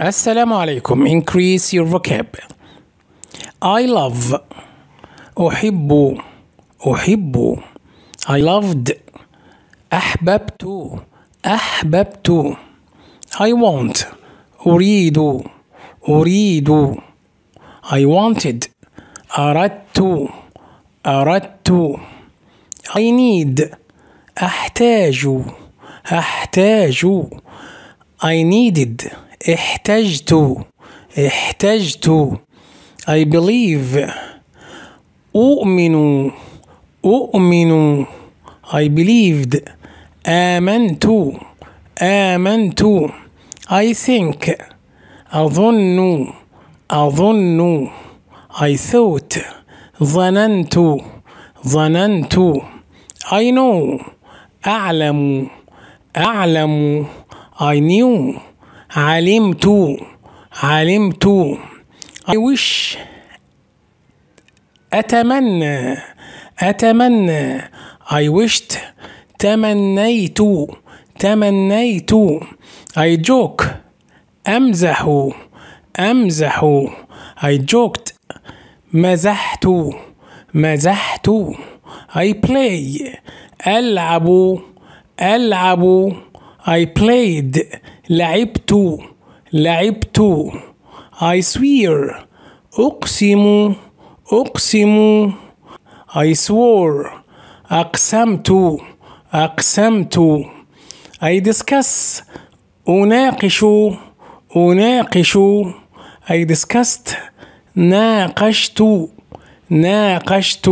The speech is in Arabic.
السلام عليكم increase your vocab I love أحب أحب I loved أحببت أحببت I want أريد أريد I wanted أردت أردت I need أحتاج أحتاج I needed احتجت احتجت I believe أؤمن أؤمن I believed آمنت آمنت I think أظن أظن I thought ظننت ظننت I know أعلم أعلم I knew علمت علمت I wish أتمنى أتمنى I wished تمنيت تمنيت I joke أمزح أمزح I joked مزحت مزحت I play ألعب ألعب I played لعبت لعبت I swear أقسم أقسم I swore أقسمت أقسمت I discuss أناقش أناقش I discussed ناقشت ناقشت